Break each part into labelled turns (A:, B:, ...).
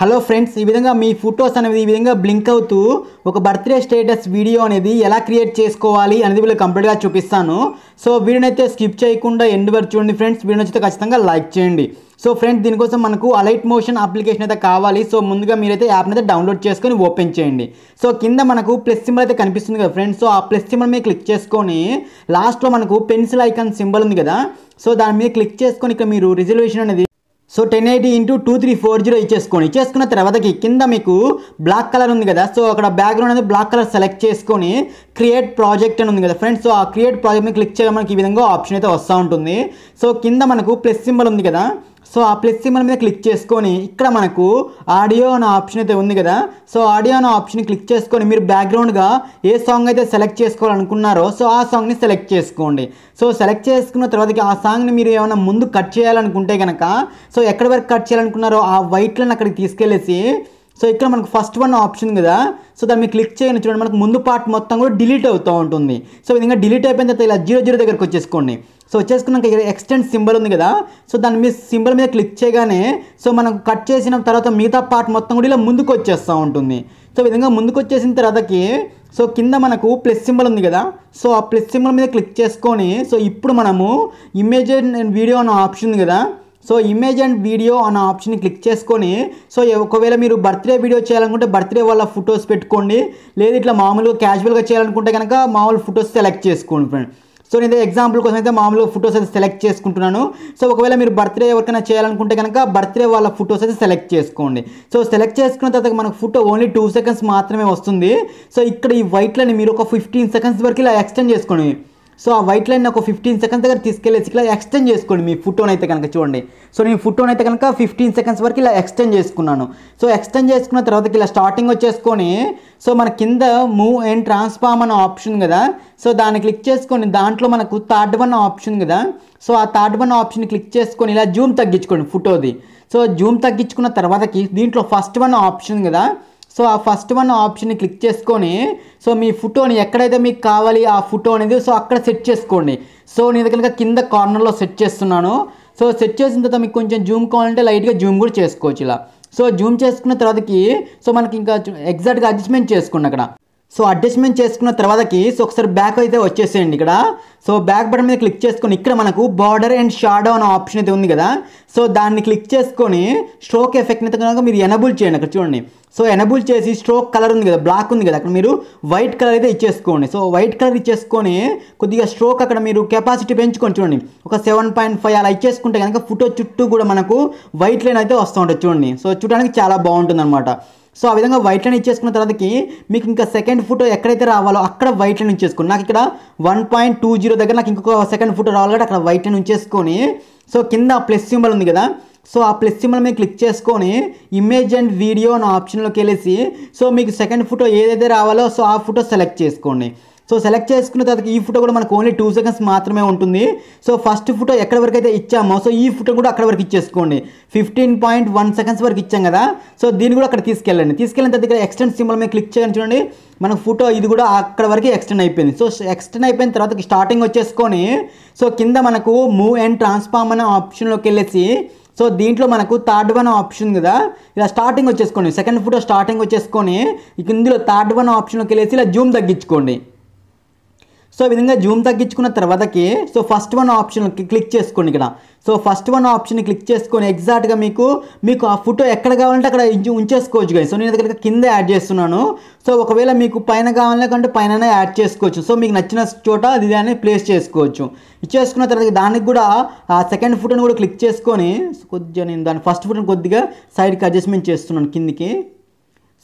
A: hello friends ఈ విధంగా మీ photos అనేది ఈ విధంగా బ్లింక్ అవుతూ ఒక బర్త్డే స్టేటస్ వీడియో అనేది ఎలా క్రియేట్ చేసుకోవాలి అనేది వీళ్ళు కంప్లీట్గా చూపిస్తాను సో వీడియోనైతే స్కిప్ చేయకుండా ఎండ్ వరకు చూడండి ఫ్రెండ్స్ వీడియో నచ్చితే ఖచ్చితంగా లైక్ చేయండి సో ఫ్రెండ్స్ దీనికోసం మనకు అలైట్ మోషన్ అప్లికేషన్ అయితే కావాలి సో ముందుగా మీరైతే యాప్ని అయితే డౌన్లోడ్ చేసుకొని ఓపెన్ చేయండి సో కింద మనకు ప్లస్ సింబల్ అయితే కనిపిస్తుంది కదా ఫ్రెండ్స్ సో ఆ ప్లస్ సింబల్ మీద క్లిక్ చేసుకొని లాస్ట్లో మనకు పెన్సిల్ ఐకాన్ సింబల్ ఉంది కదా సో దాని మీద క్లిక్ చేసుకొని ఇక్కడ మీరు రిజర్వేషన్ అనేది so ten eighty into two three four zero ఇచ్చేసుకోండి ఇచ్చేసుకున్న తర్వాతకి కింద మీకు బ్లాక్ కలర్ ఉంది కదా సో అక్కడ బ్యాక్గ్రౌండ్ అనేది బ్లాక్ కలర్ సెలెక్ట్ చేసుకొని క్రియేట్ ప్రాజెక్ట్ అని ఉంది కదా ఫ్రెండ్స్ సో ఆ క్రియేట్ ప్రాజెక్ట్ని క్లిక్ చేయడం మనకి ఈ విధంగా ఆప్షన్ అయితే వస్తూ ఉంటుంది సో కింద మనకు ప్లస్ సింబల్ ఉంది కదా సో ఆ ప్లస్ సింబల్ మీద క్లిక్ చేసుకొని ఇక్కడ మనకు ఆడియో అనే ఆప్షన్ అయితే ఉంది కదా సో ఆడియో అనే ఆప్షన్ క్లిక్ చేసుకొని మీరు బ్యాక్గ్రౌండ్గా ఏ సాంగ్ అయితే సెలెక్ట్ చేసుకోవాలనుకున్నారో సో ఆ సాంగ్ని సెలెక్ట్ చేసుకోండి సో సెలెక్ట్ చేసుకున్న తర్వాతకి ఆ సాంగ్ని మీరు ఏమైనా ముందు కట్ చేయాలనుకుంటే కనుక సో ఎక్కడి వరకు కట్ చేయాలనుకున్నారో ఆ వైట్లను అక్కడికి తీసుకెళ్ళేసి సో ఇక్కడ మనకు ఫస్ట్ వన్ ఆప్షన్ కదా సో దాన్ని క్లిక్ చేయని చూడండి మనకు ముందు పార్ట్ మొత్తం కూడా డిలీట్ అవుతూ ఉంటుంది సో విధంగా డిలీట్ అయిపోయిన తర్వాత ఇలా జీరో జీరో దగ్గరకు వచ్చేసుకోండి సో వచ్చేసుకున్నాక ఇక్కడ ఎక్స్టెండ్ సింబల్ ఉంది కదా సో దాని మీద సింబల్ మీద క్లిక్ చేయగానే సో మనం కట్ చేసిన తర్వాత మిగతా పార్ట్ మొత్తం కూడా ఇలా ముందుకు వచ్చేస్తూ ఉంటుంది సో విధంగా ముందుకు వచ్చేసిన తర్వాతకి సో కింద మనకు ప్లస్ సింబల్ ఉంది కదా సో ఆ ప్లస్ సింబల్ మీద క్లిక్ చేసుకొని సో ఇప్పుడు మనము ఇమేజ్ అండ్ వీడియో అన్న ఆప్షన్ ఉంది కదా సో ఇమేజ్ అండ్ వీడియో అన్న ఆప్షన్ క్లిక్ చేసుకొని సో ఒకవేళ మీరు బర్త్డే వీడియో చేయాలనుకుంటే బర్త్డే వాళ్ళ ఫొటోస్ పెట్టుకోండి లేదు ఇట్లా మామూలుగా క్యాజువల్గా చేయాలనుకుంటే కనుక మామూలు ఫొటోస్ సెలెక్ట్ చేసుకోండి ఫ్రెండ్ సో నేను ఎగ్జాంపుల్ కోసం అయితే మామూలుగా ఫొటోస్ అయితే సెలెక్ట్ చేసుకుంటున్నాను సో ఒకవేళ మీరు బర్త్డే ఎవరికైనా చేయాలనుకుంటే కనుక బర్త్డే వాళ్ళ ఫొటోస్ అయితే సెలెక్ట్ చేసుకోండి సో సెలెక్ట్ చేసుకున్న తర్వాత మనకు ఫోటో ఓన్లీ టూ సెకండ్స్ మాత్రమే వస్తుంది సో ఇక్కడ ఈ వైట్లని మీరు ఒక ఫిఫ్టీన్ సెకండ్స్ వరకు ఇలా ఎక్స్టెండ్ చేసుకోండి సో ఆ వైట్ లైన్ ఒక ఫిఫ్టీన్ సెకండ్స్ దగ్గర తీసుకెళ్ళేసి ఇలా ఎక్స్టెండ్ చేసుకోండి మీ ఫుటోన్ అయితే కనుక చూడండి సో నేను ఫుటోన్ అయితే కనుక ఫిఫ్టీన్ సెకండ్స్ వరకు ఇలా ఎక్స్టెండ్ చేసుకున్నాను సో ఎక్స్టెండ్ చేసుకున్న తర్వాత ఇలా స్టార్టింగ్ వచ్చేసుకొని సో మన కింద మూవ్ అండ్ ట్రాన్స్ఫార్మ్ అనే ఆప్షన్ కదా సో దాన్ని క్లిక్ చేసుకొని దాంట్లో మనకు థర్డ్ వన్ ఆప్షన్ కదా సో ఆ థర్డ్ వన్ ఆప్షన్ క్లిక్ చేసుకొని ఇలా జూమ్ తగ్గించుకోండి ఫోటోది సో జూమ్ తగ్గించుకున్న తర్వాతకి దీంట్లో ఫస్ట్ వన్ ఆప్షన్ కదా సో ఆ ఫస్ట్ వన్ ఆప్షన్ని క్లిక్ చేసుకొని సో మీ ఫోటోని ఎక్కడైతే మీకు కావాలి ఆ ఫోటో అనేది సో అక్కడ సెట్ చేసుకోండి సో నేను కనుక కింద కార్నర్లో సెట్ చేస్తున్నాను సో సెట్ చేసిన తర్వాత మీకు కొంచెం జూమ్ కావాలంటే లైట్గా జూమ్ కూడా చేసుకోవచ్చు ఇలా సో జూమ్ చేసుకున్న తర్వాతకి సో మనకి ఇంకా ఎగ్జాక్ట్గా అడ్జస్ట్మెంట్ చేసుకోండి అక్కడ సో అడ్జస్ట్మెంట్ చేసుకున్న తర్వాతకి సో ఒకసారి బ్యాక్ అయితే వచ్చేసేయండి ఇక్కడ సో బ్యాక్ బటన్ మీద క్లిక్ చేసుకొని ఇక్కడ మనకు బార్డర్ అండ్ షాడో అనే ఆప్షన్ అయితే ఉంది కదా సో దాన్ని క్లిక్ చేసుకొని స్ట్రోక్ ఎఫెక్ట్ని అయితే కనుక మీరు ఎనబుల్ చేయండి అక్కడ చూడండి సో ఎనబుల్ చేసి స్ట్రోక్ కలర్ ఉంది కదా బ్లాక్ ఉంది కదా అక్కడ మీరు వైట్ కలర్ అయితే ఇచ్చేసుకోండి సో వైట్ కలర్ ఇచ్చేసుకొని కొద్దిగా స్ట్రోక్ అక్కడ మీరు కెపాసిటీ పెంచుకొని చూడండి ఒక సెవెన్ పాయింట్ ఫైవ్ అలా ఇచ్చేసుకుంటే కనుక ఫోటో చుట్టూ కూడా మనకు వైట్ లైన్ అయితే వస్తూ ఉంటుంది చూడండి సో చూడడానికి చాలా బాగుంటుంది అనమాట సో ఆ విధంగా వైట్ లైన్ ఇచ్చేసుకున్న తర్వాతకి మీకు ఇంకా సెకండ్ ఫోటో ఎక్కడైతే రావాలో అక్కడ వైట్ లైన్ ఇచ్చేసుకోండి నాకు ఇక్కడ వన్ పాయింట్ టూ జీరో దగ్గర నాకు ఇంకొక సెకండ్ ఫోటో రావాలి అక్కడ వైట్ లైన్ ఉంచేసుకొని సో కింద ప్లస్ సింబల్ ఉంది కదా సో ఆ ప్లస్ సింబల్ మీద క్లిక్ చేసుకొని ఇమేజ్ అండ్ వీడియో అనే ఆప్షన్లోకి వెళ్ళేసి సో మీకు సెకండ్ ఫోటో ఏదైతే రావాలో సో ఆ ఫోటో సెలెక్ట్ చేసుకోండి సో సెలెక్ట్ చేసుకున్న తర్వాత ఈ ఫోటో కూడా మనకు ఓన్లీ టూ సెకండ్స్ మాత్రమే ఉంటుంది సో ఫస్ట్ ఫోటో ఎక్కడ వరకు అయితే ఇచ్చామో సో ఈ ఫోటో కూడా అక్కడ వరకు ఇచ్చేసుకోండి ఫిఫ్టీన్ పాయింట్ వన్ సెకండ్స్ వరకు ఇచ్చాం కదా సో దీన్ని కూడా అక్కడ తీసుకెళ్ళండి తీసుకెళ్ళిన తర్వాత ఇక్కడ ఎక్స్టెండ్ సింబల్ మీద క్లిక్ చేయండి చూడండి మన ఫోటో ఇది కూడా అక్కడ వరకు ఎక్స్టెండ్ అయిపోయింది సో ఎక్స్టెండ్ అయిపోయిన తర్వాత స్టార్టింగ్ వచ్చేసుకొని సో కింద మనకు మూవ్ అండ్ ట్రాన్స్ఫార్మ్ అనే ఆప్షన్లోకి వెళ్ళేసి సో దీంట్లో మనకు థర్డ్ వన్ ఆప్షన్ కదా ఇలా స్టార్టింగ్ వచ్చేసుకోండి సెకండ్ ఫోటో స్టార్టింగ్ వచ్చేసుకొని ఇందులో థర్డ్ వన్ ఆప్షన్లోకి వెళ్ళేసి ఇలా జూమ్ తగ్గించుకోండి సో ఈ విధంగా జూమ్ తగ్గించుకున్న తర్వాతకి so first one option click చేసుకోండి ఇక్కడ so first one option click చేసుకొని ఎగ్జాక్ట్గా మీకు మీకు ఆ ఫోటో ఎక్కడ కావాలంటే అక్కడ ఉంచేసుకోవచ్చు కానీ సో నేను దగ్గర కింద యాడ్ చేస్తున్నాను సో ఒకవేళ మీకు పైన కావాలంటే పైన యాడ్ చేసుకోవచ్చు సో మీకు నచ్చిన చోట అది దాన్ని ప్లేస్ చేసుకోవచ్చు చేసుకున్న తర్వాత దానికి కూడా ఆ సెకండ్ ఫోటోని కూడా క్లిక్ చేసుకొని కొద్దిగా నేను దాని ఫస్ట్ ఫోటోని కొద్దిగా సైడ్కి అడ్జస్ట్మెంట్ చేస్తున్నాను కిందికి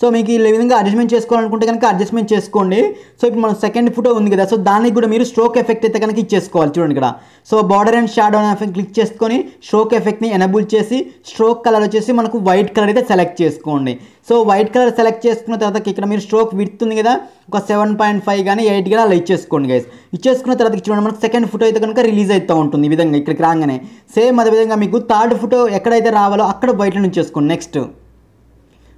A: సో మీకు ఈ విధంగా అడ్జస్ట్మెంట్ చేసుకోవాలనుకుంటే కనుక అడ్జస్ట్మెంట్ చేసుకోండి సో ఇప్పుడు మనం సెకండ్ ఫోటో ఉంది కదా సో దానికి కూడా మీరు స్ట్రోక్ ఎఫెక్ట్ అయితే కనుక ఇచ్చేసుకోవాలి చూడండి ఇక్కడ so border and shadow effect click చేసుకొని స్ట్రోక్ ఎఫెక్ట్ని ఎనబుల్ చేసి స్ట్రోక్ కలర్ వచ్చేసి మనకు వైట్ కలర్ అయితే సెలెక్ట్ చేసుకోండి సో వైట్ కలర్ సెలెక్ట్ చేసుకున్న తర్వాత ఇక్కడ మీరు స్ట్రోక్ విడుతుంది ఉంది కదా ఒక సెవెన్ పాయింట్ ఫైవ్ కానీ ఎయిట్ కానీ అలా ఇచ్చేసుకోండి గైస్ ఇచ్చేసుకున్న తర్వాత చూడండి మనకు సెకండ్ ఫోటో అయితే కనుక రిలీజ్ అవుతూ ఉంటుంది ఈ విధంగా ఇక్కడికి రాగానే సేమ్ అదేవిధంగా మీకు థర్డ్ ఫోటో ఎక్కడైతే రావాలో అక్కడ బయట నుంచి చేసుకోండి నెక్స్ట్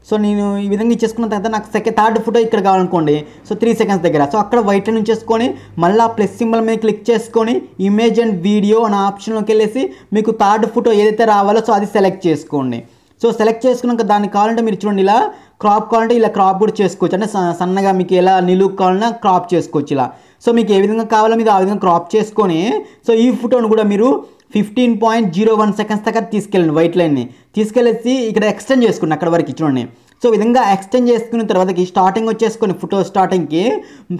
A: సో నేను ఈ విధంగా ఇచ్చేసుకున్న తర్వాత నాకు సెకండ్ థర్డ్ ఫోటో ఇక్కడ కావాలనుకోండి సో త్రీ సెకండ్స్ దగ్గర సో అక్కడ వైట్ లైన్ ఉంచేసుకొని మళ్ళీ ఆ ప్లస్ సింబల్ మీద క్లిక్ చేసుకొని ఇమేజ్ అండ్ వీడియో అనే ఆప్షన్లోకి వెళ్ళేసి మీకు థర్డ్ ఫోటో ఏదైతే రావాలో సో అది సెలెక్ట్ చేసుకోండి సో సెలెక్ట్ చేసుకున్నాక దాన్ని కావాలంటే మీరు చూడండి ఇలా క్రాప్ కావాలంటే ఇలా క్రాప్ కూడా చేసుకోవచ్చు అంటే సన్నగా మీకు ఎలా నిలువు కావాలన్నా క్రాప్ చేసుకోవచ్చు ఇలా సో మీకు ఏ విధంగా కావాలో మీరు ఆ విధంగా క్రాప్ చేసుకొని సో ఈ ఫోటోను కూడా మీరు fifteen point zero one seconds దగ్గర తీసుకెళ్ళండి వైట్ లైన్ని తీసుకెళ్ళేసి ఇక్కడ ఎక్స్టెండ్ చేసుకోండి అక్కడ వరకు చూడండి సో విధంగా ఎక్స్టెండ్ చేసుకున్న తర్వాతకి స్టార్టింగ్ వచ్చేసుకొని ఫోటో స్టార్టింగ్కి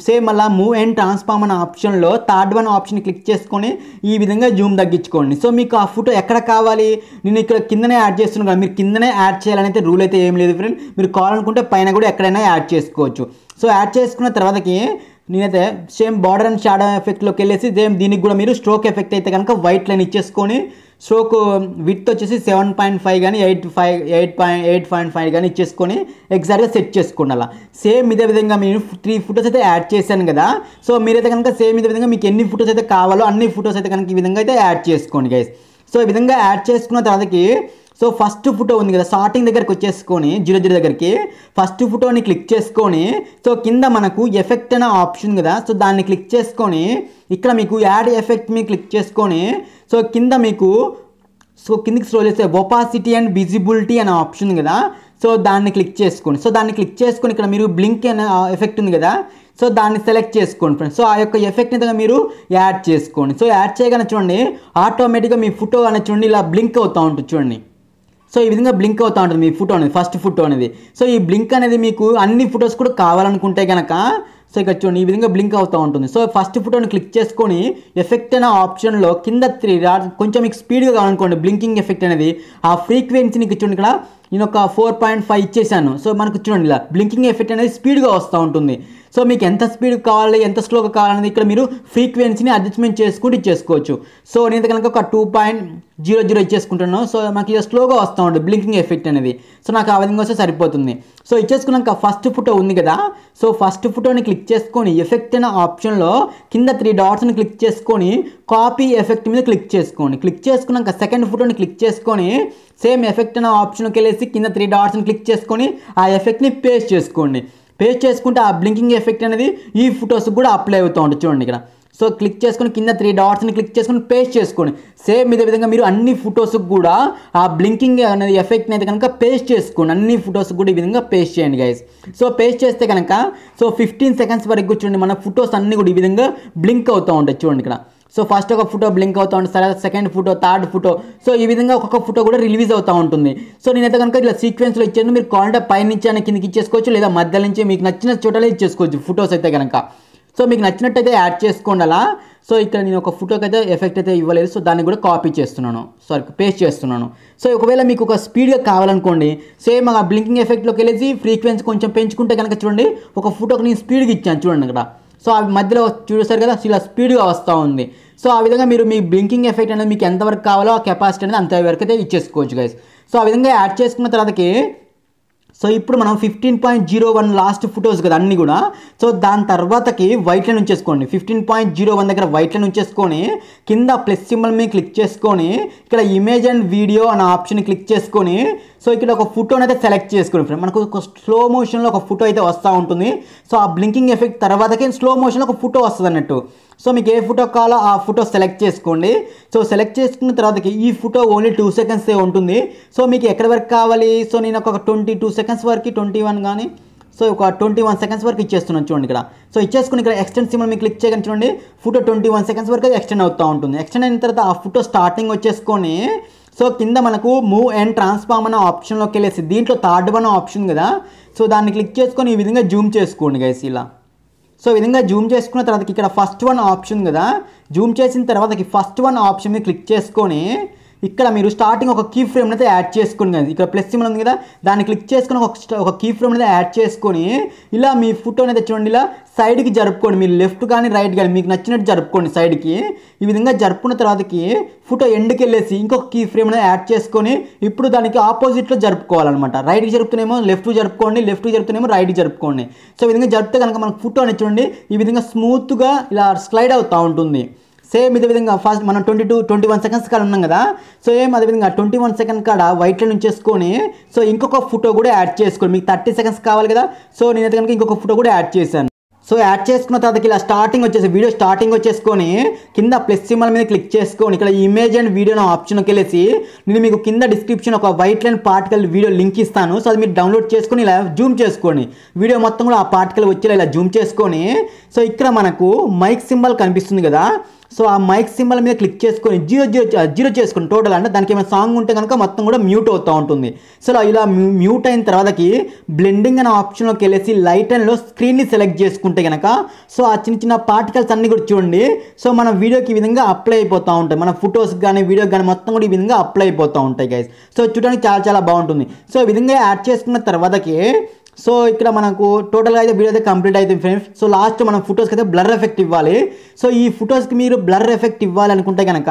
A: సేమ్ అలా మూవ్ అండ్ ట్రాన్స్ఫార్మ్ అనే ఆప్షన్లో థర్డ్ వన్ ఆప్షన్ క్లిక్ చేసుకొని ఈ విధంగా జూమ్ తగ్గించుకోండి సో మీకు ఆ ఫోటో ఎక్కడ కావాలి నేను ఇక్కడ కిందనే యాడ్ చేస్తున్నాను కదా మీరు కిందనే యాడ్ చేయాలని అయితే రూల్ అయితే ఏం లేదు ఫ్రెండ్ మీరు కావాలనుకుంటే పైన కూడా ఎక్కడైనా యాడ్ చేసుకోవచ్చు సో యాడ్ చేసుకున్న తర్వాతకి నేనైతే సేమ్ బార్డర్ అండ్ షాడో ఎఫెక్ట్లోకి వెళ్ళేసి సేమ్ దీనికి కూడా మీరు స్ట్రోక్ ఎఫెక్ట్ అయితే కనుక వైట్ లైన్ ఇచ్చేసుకొని స్ట్రోక్ విత్ uh, వచ్చేసి సెవెన్ పాయింట్ ఫైవ్ కానీ eight five eight point eight point five కానీ ఇచ్చేసుకొని ఎగ్జాక్ట్గా సెట్ చేసుకోండి అలా సేమ్ ఇదే విధంగా మీరు త్రీ ఫొటోస్ అయితే యాడ్ చేశాను కదా సో మీరైతే కనుక సేమ్ ఇదే విధంగా మీకు ఎన్ని ఫొటోస్ అయితే కావాలో అన్ని ఫొటోస్ అయితే కనుక ఈ విధంగా అయితే యాడ్ చేసుకోండి గైస్ సో ఈ విధంగా యాడ్ చేసుకున్న తర్వాతకి సో ఫస్ట్ ఫోటో ఉంది కదా స్టార్టింగ్ దగ్గరకు వచ్చేసుకొని జీరో జీరో దగ్గరికి ఫస్ట్ ఫోటోని క్లిక్ చేసుకొని సో కింద మనకు ఎఫెక్ట్ అనే ఆప్షన్ కదా సో దాన్ని క్లిక్ చేసుకొని ఇక్కడ మీకు యాడ్ ఎఫెక్ట్ మీ క్లిక్ చేసుకొని సో కింద మీకు సో కిందకి స్క్రోల్ చేస్తే ఒపాసిటీ అండ్ విజిబిలిటీ అనే ఆప్షన్ కదా సో దాన్ని క్లిక్ చేసుకోండి సో దాన్ని క్లిక్ చేసుకొని ఇక్కడ మీరు బ్లింక్ అనే ఎఫెక్ట్ ఉంది కదా సో దాన్ని సెలెక్ట్ చేసుకోండి ఫ్రెండ్స్ సో ఆ యొక్క ఎఫెక్ట్ని కూడా మీరు యాడ్ చేసుకోండి సో యాడ్ చేయగానే చూడండి ఆటోమేటిక్గా మీ ఫోటో అనేది చూడండి ఇలా బ్లింక్ అవుతూ ఉంటుంది చూడండి సో ఈ విధంగా బ్లింక్ అవుతూ ఉంటుంది మీ ఫోటో అనేది ఫస్ట్ ఫోటో అనేది సో ఈ బ్లింక్ అనేది మీకు అన్ని ఫొటోస్ కూడా కావాలనుకుంటే కనుక సో ఇక్కడ చూడండి ఈ విధంగా బ్లింక్ అవుతూ ఉంటుంది సో ఫస్ట్ ఫోటోని క్లిక్ చేసుకొని ఎఫెక్ట్ అయిన ఆప్షన్లో కింద త్రీ కొంచెం మీకు స్పీడ్గా కావాలనుకోండి బ్లింకింగ్ ఎఫెక్ట్ అనేది ఆ ఫ్రీక్వెన్సీని చూడండి ఇక్కడ నేను ఒక ఫోర్ పాయింట్ ఫైవ్ ఇచ్చేసాను సో మనకు చూడండి ఇలా బ్లింకింగ్ ఎఫెక్ట్ అనేది స్పీడ్గా వస్తూ ఉంటుంది సో మీకు ఎంత స్పీడ్ కావాలి ఎంత స్లోగా కావాలనేది ఇక్కడ మీరు ఫ్రీక్వెన్సీని అడ్జస్ట్మెంట్ చేసుకుంటూ ఇచ్చేసుకోవచ్చు సో నేను కనుక ఒక టూ పాయింట్ జీరో జీరో ఇచ్చేసుకుంటున్నాను సో నాకు స్లోగా వస్తూ ఉంటుంది బ్లింకింగ్ ఎఫెక్ట్ అనేది సో నాకు ఆ విధంగా వస్తే సరిపోతుంది సో ఇచ్చేసుకున్నాక ఫస్ట్ ఫోటో ఉంది కదా సో ఫస్ట్ ఫోటోని క్లిక్ చేసుకొని ఎఫెక్ట్ అయిన ఆప్షన్లో కింద త్రీ డాట్స్ని క్లిక్ చేసుకొని కాపీ ఎఫెక్ట్ మీద క్లిక్ చేసుకోండి క్లిక్ చేసుకున్నాక సెకండ్ ఫోటోని క్లిక్ చేసుకొని సేమ్ ఎఫెక్ట్ అయిన ఆప్షన్కి వెళ్ళేసి కింద త్రీ డాట్స్ని క్లిక్ చేసుకొని ఆ ఎఫెక్ట్ని పేస్ట్ చేసుకోండి పేస్ట్ చేసుకుంటే ఆ బ్లింకింగ్ ఎఫెక్ట్ అనేది ఈ ఫొటోస్కి కూడా అప్లై అవుతూ ఉంటుంది చూడండి ఇక్కడ సో క్లిక్ చేసుకుని కింద త్రీ డాట్స్ని క్లిక్ చేసుకుని పేస్ట్ చేసుకోండి సేమ్ ఇదే విధంగా మీరు అన్ని ఫొటోస్కి కూడా ఆ బ్లింకింగ్ అనేది ఎఫెక్ట్ అయితే కనుక పేస్ట్ చేసుకోండి అన్ని ఫొటోస్కి కూడా ఈ విధంగా పేస్ట్ చేయండి గైస్ సో పేస్ట్ చేస్తే కనుక సో ఫిఫ్టీన్ సెకండ్స్ వరకు చూడండి మన ఫొటోస్ అన్నీ కూడా ఈ విధంగా బ్లింక్ అవుతూ ఉంటాయి చూడండి ఇక్కడ సో ఫస్ట్ ఒక ఫోటో బ్లింక్ అవుతూ ఉంటుంది తర్వాత second photo third photo so ఈ విధంగా ఒక్కొక్క ఫోటో కూడా రిలీజ్ అవుతూ ఉంటుంది సో నేనైతే కనుక ఇలా సీక్వెన్స్లో ఇచ్చాను మీరు కాంటే పైనుంచి అని కిందకి ఇచ్చేసుకోవచ్చు లేదా మధ్య నుంచి మీకు నచ్చిన చోటలే ఇచ్చేసుకోవచ్చు ఫొటోస్ అయితే కనుక సో మీకు నచ్చినట్టయితే యాడ్ చేసుకోండి అలా సో ఇక్కడ నేను ఒక ఫోటోకి అయితే ఎఫెక్ట్ అయితే ఇవ్వలేదు సో దాన్ని కూడా కాపీ చేస్తున్నాను సారీ పేస్ట్ చేస్తున్నాను సో ఒకవేళ మీకు ఒక స్పీడ్గా కావాలనుకోండి సేమ్ ఆ బ్లింకింగ్ ఎఫెక్ట్లోకి వెళ్ళేసి ఫ్రీక్వెన్సీ కొంచెం పెంచుకుంటే కనుక చూడండి ఒక ఫోటోకి నేను స్పీడ్గా ఇచ్చాను చూడండి అక్కడ సో అవి మధ్యలో చూసారు కదా ఇలా స్పీడ్గా వస్తూ ఉంది సో ఆ విధంగా మీరు మీ బ్లింకింగ్ ఎఫెక్ట్ అనేది మీకు ఎంతవరకు కావాలో ఆ కెపాసిటీ అనేది అంతవరకు అయితే ఇచ్చేసుకోవచ్చు గైస్ సో ఆ విధంగా యాడ్ చేసుకున్న తర్వాతకి సో ఇప్పుడు మనం fifteen point zero one last photos కదా అన్నీ కూడా సో దాని తర్వాతకి వైట్ లైన్ ఉంచేసుకోండి ఫిఫ్టీన్ పాయింట్ జీరో వన్ దగ్గర వైట్ లైన్ ఉంచేసుకొని కింద ప్లస్ సింబల్ మీద క్లిక్ చేసుకొని ఇక్కడ ఇమేజ్ అండ్ వీడియో అనే ఆప్షన్ క్లిక్ చేసుకొని సో ఇక్కడ ఒక ఫోటోని అయితే సెలెక్ట్ చేసుకోండి ఫ్రెండ్ మనకు ఒక స్లో మోషన్లో ఒక ఫోటో అయితే వస్తూ ఉంటుంది సో ఆ బ్లింకింగ్ ఎఫెక్ట్ తర్వాతకి స్లో మోషన్లో ఒక ఫోటో వస్తుంది అన్నట్టు సో మీకు ఏ ఫోటో కావాలో ఆ ఫోటో సెలెక్ట్ చేసుకోండి సో సెలెక్ట్ చేసుకున్న తర్వాతకి ఈ ఫోటో ఓన్లీ టూ సెకండ్స్ ఉంటుంది సో మీకు ఎక్కడి వరకు కావాలి సో నేను ఒక ట్వంటీ టూ సెకండ్స్ వరకు ట్వంటీ వన్ కానీ సో ఒక ట్వంటీ వన్ సెకండ్స్ వరకు ఇచ్చేస్తున్నాను చూడండి ఇక్కడ సో ఇచ్చేసుకుని ఇక్కడ ఎక్స్టెండ్ సిమ్ మీకు క్లిక్ చేయగానే చూడండి ఫోటో ట్వంటీ వన్ సెకండ్స్ వరకు ఎక్స్టెండ్ అవుతూ ఉంటుంది ఎక్స్టెండ్ అయిన తర్వాత ఆ ఫోటో స్టార్టింగ్ వచ్చేసుకొని సో కింద మనకు మూవ్ అండ్ ట్రాన్స్ఫార్మ్ అనే ఆప్షన్లోకి వెళ్ళేసి దీంట్లో థర్డ్ వన్ ఆప్షన్ కదా సో దాన్ని క్లిక్ చేసుకొని ఈ విధంగా జూమ్ చేసుకోండి గైస్ ఇలా సో ఈ విధంగా జూమ్ చేసుకున్న తర్వాత ఇక్కడ ఫస్ట్ వన్ ఆప్షన్ కదా జూమ్ చేసిన తర్వాత ఫస్ట్ వన్ ఆప్షన్ మీద క్లిక్ చేసుకొని ఇక్కడ మీరు స్టార్టింగ్ ఒక కీ ఫ్రేమ్ అయితే యాడ్ చేసుకుని ఇక్కడ ప్లస్ సిమ్లో ఉంది కదా దాన్ని క్లిక్ చేసుకుని ఒక ఒక కీ ఫ్రేమ్ అయితే యాడ్ చేసుకొని ఇలా మీ ఫోటో అనేది చూడండి ఇలా సైడ్కి జరుపుకోండి మీరు లెఫ్ట్ కానీ రైట్ కానీ మీకు నచ్చినట్టు జరుపుకోండి సైడ్కి ఈ విధంగా జరుపుకున్న తర్వాతకి ఫోటో ఎండ్కి వెళ్ళేసి ఇంకొక కీ ఫ్రేమ్ అనేది యాడ్ చేసుకొని ఇప్పుడు దానికి ఆపోజిట్లో జరుపుకోవాలన్నమాట రైట్కి జరుపుతున్నేమో లెఫ్ట్ జరుపుకోండి లెఫ్ట్ జరుపుతున్నేమో రైట్కి జరుపుకోండి సో ఈ విధంగా జరిపితే కనుక మనకు ఫోటో అనేది చూడండి ఈ విధంగా స్మూత్గా ఇలా స్లైడ్ అవుతూ ఉంటుంది సేమ్ ఇదే విధంగా ఫస్ట్ మనం twenty two twenty one seconds కాడ ఉన్నాం కదా సో ఏం అదేవిధంగా ట్వంటీ వన్ సెకండ్ కాడ వైట్ లైన్ చేసుకొని సో ఇంకొక ఫోటో కూడా యాడ్ చేసుకోండి మీకు థర్టీ సెకండ్స్ కావాలి కదా సో నేనైతే కనుక ఇంకొక ఫోటో కూడా యాడ్ చేశాను సో యాడ్ చేసుకున్న తర్వాత ఇలా స్టార్టింగ్ వచ్చేసి వీడియో స్టార్టింగ్ వచ్చేసుకొని కింద ప్లస్ సింబల్ మీద క్లిక్ చేసుకొని ఇక్కడ ఇమేజ్ అండ్ వీడియో ఆప్షన్కి వెళ్ళేసి నేను మీకు కింద డిస్క్రిప్షన్ ఒక white line particle video link ఇస్తాను సో అది మీరు డౌన్లోడ్ చేసుకొని ఇలా జూమ్ చేసుకోండి వీడియో మొత్తం కూడా ఆ పార్టికల్ వచ్చేలా ఇలా జూమ్ చేసుకొని సో ఇక్కడ మనకు మైక్ సింబల్ కనిపిస్తుంది కదా సో ఆ మైక్ సింబల్ మీద క్లిక్ చేసుకొని జీరో జీరో జీరో చేసుకుని టోటల్ అంటే దానికి ఏమైనా సాంగ్ ఉంటే కనుక మొత్తం కూడా మ్యూట్ అవుతూ ఉంటుంది సో ఇలా మ్యూట్ అయిన తర్వాతకి బ్లెండింగ్ అనే ఆప్షన్లోకి వెళ్ళేసి లైట్ అండ్లో స్క్రీన్ని సెలెక్ట్ చేసుకుంటే కనుక సో ఆ చిన్న చిన్న పార్టికల్స్ అన్ని కూడా చూడండి సో మన వీడియోకి ఈ విధంగా అప్లై అయిపోతూ ఉంటాయి మన ఫొటోస్ కానీ వీడియో కానీ మొత్తం కూడా ఈ విధంగా అప్లై అయిపోతూ ఉంటాయి గైస్ సో చూడడానికి చాలా చాలా బాగుంటుంది సో ఈ విధంగా యాడ్ చేసుకున్న తర్వాతకి సో ఇక్కడ మనకు టోటల్గా అయితే వీడియో అయితే కంప్లీట్ అవుతుంది ఫ్రెండ్స్ సో లాస్ట్ మనం ఫొటోస్కి అయితే బ్లర్ ఎఫెక్ట్ ఇవ్వాలి సో ఈ ఫొటోస్కి మీరు బ్లర్ ఎఫెక్ట్ ఇవ్వాలి అనుకుంటే కనుక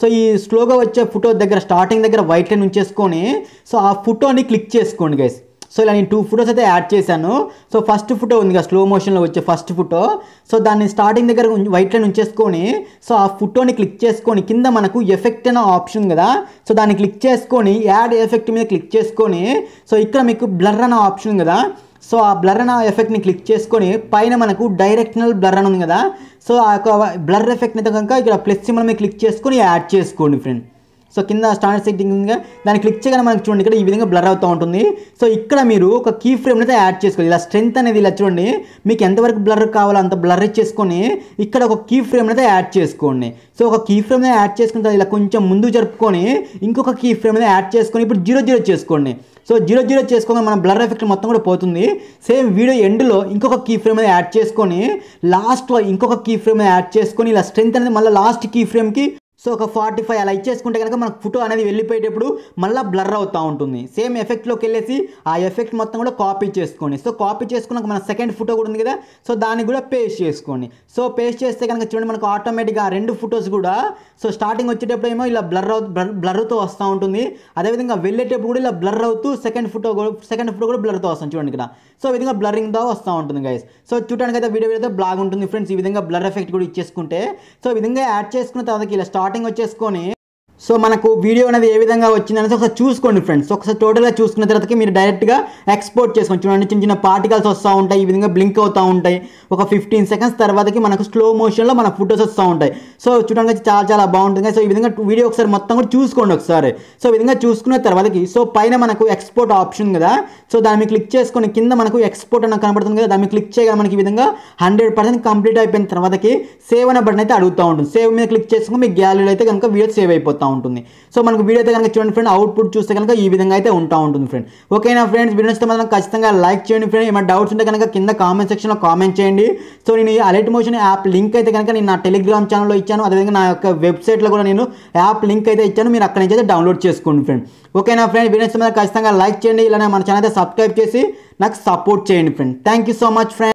A: సో ఈ స్లోగా వచ్చే ఫోటో దగ్గర స్టార్టింగ్ దగ్గర వైట్ లైన్ ఉంచేసుకొని సో ఆ ఫోటోని క్లిక్ చేసుకోండి గైస్ సో ఇలా నేను టూ ఫోటోస్ అయితే యాడ్ చేశాను సో ఫస్ట్ ఫోటో ఉంది కదా స్లో మోషన్లో వచ్చే ఫస్ట్ ఫోటో సో దాన్ని స్టార్టింగ్ దగ్గర వైట్ లైన్ ఉంచేసుకొని సో ఆ ఫోటోని క్లిక్ చేసుకొని కింద మనకు ఎఫెక్ట్ అనే ఆప్షన్ కదా సో దాన్ని క్లిక్ చేసుకొని యాడ్ ఎఫెక్ట్ మీద క్లిక్ చేసుకొని సో ఇక్కడ మీకు బ్లర్ అనే ఆప్షన్ కదా సో ఆ బ్లర్ అనే ఎఫెక్ట్ని క్లిక్ చేసుకొని పైన మనకు డైరెక్షనల్ బ్లర్ అని ఉంది కదా సో ఆ యొక్క బ్లర్ ఎఫెక్ట్ని కనుక ఇక్కడ ప్లస్ సింబల్ క్లిక్ చేసుకొని యాడ్ చేసుకోండి ఫ్రెండ్ సో కింద స్టాండర్డ్ సెట్టింగ్ ఉందిగా దాన్ని క్లిక్ చేయగానే మనకి చూడండి ఇక్కడ ఈ విధంగా బ్లర్ అవుతూ ఉంటుంది సో ఇక్కడ మీరు ఒక కీ ఫ్రేమ్ అయితే యాడ్ చేసుకోవాలి ఇలా స్ట్రెంత్ అనేది ఇలా చూడండి మీకు ఎంతవరకు బ్లర్ కావాలో అంత బ్లర్ చేసుకొని ఇక్కడ ఒక కీ ఫ్రేమ్ అయితే యాడ్ చేసుకోండి సో ఒక కీ ఫ్రేమ్ యాడ్ చేసుకున్న తర్వాత ఇలా కొంచెం ముందు జరుపుకొని ఇంకొక కీ ఫ్రేమ్ అయితే యాడ్ చేసుకొని ఇప్పుడు జీరో జీరో చేసుకోండి సో జీరో జీరో చేసుకోగా మన బ్లర్ ఎఫెక్ట్ మొత్తం కూడా పోతుంది సేమ్ వీడియో ఎండ్లో ఇంకొక కీ ఫ్రేమ్ అనేది యాడ్ చేసుకొని లాస్ట్లో ఇంకొక కీ ఫ్రేమ్ యాడ్ చేసుకొని ఇలా స్ట్రెంత్ అనేది మళ్ళీ లాస్ట్ కీ ఫ్రేమ్కి సో ఒక ఫార్టీ ఫైవ్ అలా ఇచ్చేసుకుంటే కనుక మనకు ఫోటో అనేది వెళ్ళిపోయేటప్పుడు మళ్ళీ బ్లర్ అవుతూ ఉంటుంది సేమ్ ఎఫెక్ట్లోకి వెళ్ళేసి ఆ ఎఫెక్ట్ మొత్తం కూడా కాపీ చేసుకోండి సో కాపీ చేసుకున్నాక మన సెకండ్ ఫోటో కూడా ఉంది కదా సో దాన్ని కూడా పేస్ట్ చేసుకోండి సో పేస్ట్ చేస్తే కనుక చూడండి మనకు ఆటోమేటిక్గా ఆ రెండు ఫొటోస్ కూడా సో స్టార్టింగ్ వచ్చేటప్పుడు ఏమో ఇలా బ్లర్ అవు బ్లర్తో వస్తూ ఉంటుంది అదేవిధంగా వెళ్ళేటప్పుడు కూడా ఇలా బ్లర్ అవుతూ సెకండ్ ఫోటో సెకండ్ ఫోటో కూడా బ్లర్తో వస్తాం చూడండి ఇక్కడ సో విధంగా బ్లరింగ్ దా వస్తూ ఉంటుంది గైస్ సో చూడడానికి అయితే వీడియో అయితే బ్లాగ్ ఉంటుంది ఫ్రెండ్స్ ఈ విధంగా బ్లర్ ఎఫెక్ట్ కూడా ఇచ్చేసుకుంటే సో విధంగా యాడ్ చేసుకున్న తర్వాత ఇలా స్టార్టింగ్ వచ్చేసుకొని సో మనకు వీడియో అనేది ఏ విధంగా అనేది ఒకసారి చూసుకోండి ఫ్రెండ్స్ ఒకసారి టోటల్గా చూసుకున్న తర్వాతకి మీరు డైరెక్ట్గా ఎక్స్పోర్ట్ చేసుకోండి చూడండి చిన్న చిన్న పార్టికల్స్ వస్తూ ఉంటాయి ఈ విధంగా బ్లింక్ అవుతూ ఉంటాయి ఒక ఫిఫ్టీన్ సెకండ్స్ తర్వాతకి మనకు స్లో మోషన్లో మన ఫొటోస్ వస్తూ ఉంటాయి సో చూడడానికి చాలా చాలా బాగుంటుంది సో ఈ విధంగా వీడియో ఒకసారి మొత్తం కూడా చూసుకోండి ఒకసారి సో ఈ విధంగా చూసుకున్న తర్వాతకి సో పైన మనకు ఎక్స్పోర్ట్ ఆప్షన్ కదా సో దాన్ని క్లిక్ చేసుకుని కింద మనకు ఎక్స్పోర్ట్ అన్న కనబడుతుంది కదా దాన్ని క్లిక్ చేయగా మనకి ఈ విధంగా హండ్రెడ్ పర్సెంట్ కంప్లీట్ అయిపోయిన తర్వాతకి సేవ్ అనే బటన్ అయితే అడుగుతూ ఉంటుంది సేవ్ మీద క్లిక్ చేసుకుని మీ గ్యాలరీలో అయితే కనుక వీడియో సేవ్ అయిపోతాం ఉంటుంది సో మనకు వీడియో అయితే కనుక చూడండి ఫ్రెండ్ అవుట్పుట్ చూస్తే కనుక ఈ విధంగా అయితే ఉంటా ఉంటుంది ఫ్రెండ్ ఓకేనా ఫ్రెండ్స్ వీడియో నచ్చితే మనం ఖచ్చితంగా లైక్ చేయండి ఫ్రెండ్ ఏమైనా డౌట్స్ ఉంటే కనుక కింద కామెంట్ సెక్షన్లో కామెంట్ చేయండి సో నేను ఈ అలర్ట్ మోషన్ యాప్ లింక్ అయితే కనుక నేను నా టెలిగ్రామ్ ఛానల్లో ఇచ్చాను అదేవిధంగా నా యొక్క వెబ్సైట్లో కూడా నేను యాప్ లింక్ అయితే ఇచ్చాను మీరు అక్కడ నుంచి అయితే డౌన్లోడ్ చేసుకోండి ఫ్రెండ్ ఓకేనా ఫ్రెండ్ వీడియో నచ్చితే ఖచ్చితంగా లైక్ చేయండి ఇలానే మన ఛానల్ అయితే సబ్స్క్రైబ్ చేసి నాకు సపోర్ట్ చేయండి friend thank you so much friend